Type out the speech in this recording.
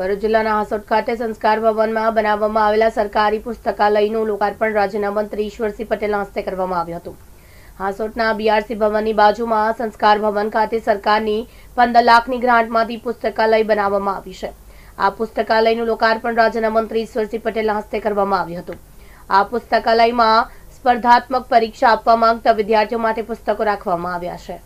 ભરૂચ જિલ્લાના હાસોટ ખાતે સંસ્કાર ભવનમાં બનાવવામાં આવેલા સરકારી પુસ્તકાલયનું લોકાર્પણ રાજ્યના મંત્રી ઈશ્વરસિંહ પટેલના હસ્તે કરવામાં આવ્યું હતું હાસોટના બીઆરસી ભવનની બાજુમાં સંસ્કાર ભવન ખાતે સરકારની પંદર લાખની ગ્રાન્ટમાંથી પુસ્તકાલય બનાવવામાં આવી છે આ પુસ્તકાલયનું લોકાર્પણ રાજ્યના મંત્રી ઈશ્વરસિંહ પટેલના હસ્તે કરવામાં આવ્યું હતું આ પુસ્તકાલયમાં સ્પર્ધાત્મક પરીક્ષા આપવા માંગતા વિદ્યાર્થીઓ માટે પુસ્તકો રાખવામાં આવ્યા છે